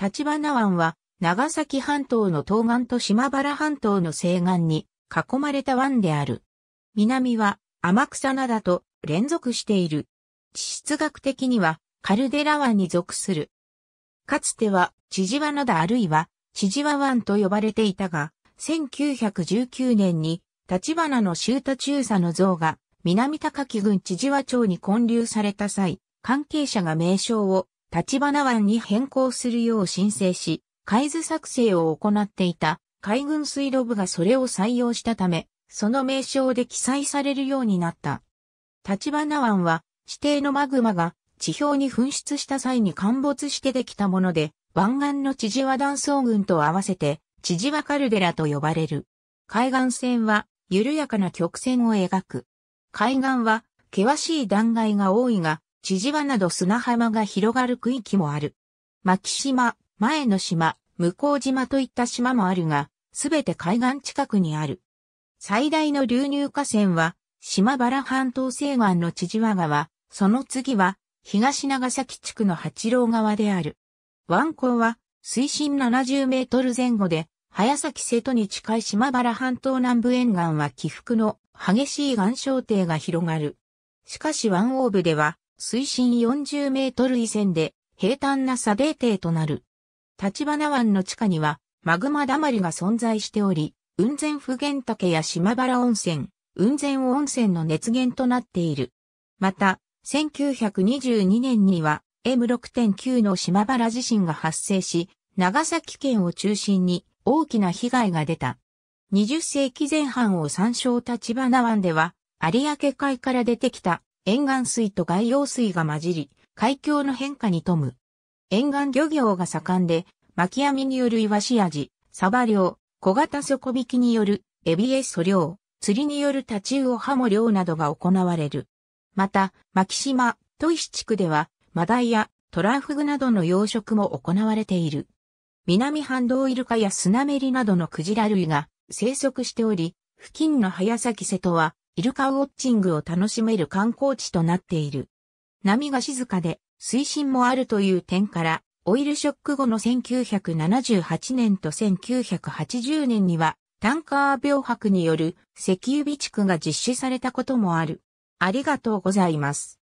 立花湾は、長崎半島の東岸と島原半島の西岸に囲まれた湾である。南は天草灘と連続している。地質学的にはカルデラ湾に属する。かつては千々和灘あるいは千々和湾と呼ばれていたが、1919年に立花の周太中佐の像が南高木郡千々和町に建立された際、関係者が名称を立花湾に変更するよう申請し、海図作成を行っていた海軍水路部がそれを採用したため、その名称で記載されるようになった。立花湾は地底のマグマが地表に噴出した際に陥没してできたもので、湾岸の千々和断層群と合わせて、千々和カルデラと呼ばれる。海岸線は緩やかな曲線を描く。海岸は険しい断崖が多いが、千々和など砂浜が広がる区域もある。牧島、前の島、向島といった島もあるが、すべて海岸近くにある。最大の流入河川は、島原半島西岸の千々和川、その次は、東長崎地区の八郎川である。湾口は、水深70メートル前後で、早崎瀬戸に近い島原半島南部沿岸は起伏の激しい岩礁底が広がる。しかし湾央部では、水深40メートル以前で平坦な砂泥底となる。立花湾の地下にはマグマだまりが存在しており、雲仙普賢岳や島原温泉、雲仙温泉の熱源となっている。また、1922年には M6.9 の島原地震が発生し、長崎県を中心に大きな被害が出た。20世紀前半を参照立花湾では、有明海から出てきた沿岸水と外洋水が混じり、海峡の変化に富む。沿岸漁業が盛んで、巻き網によるイワシ味、サバ漁、小型底引きによるエビエソ漁、釣りによるタチウオハモ漁などが行われる。また、牧島、砥石地区では、マダイやトラフグなどの養殖も行われている。南半導イルカやスナメリなどのクジラ類が生息しており、付近の早崎瀬戸はイルカウォッチングを楽しめる観光地となっている。波が静かで、水深もあるという点から、オイルショック後の1978年と1980年には、タンカー病白による石油備蓄が実施されたこともある。ありがとうございます。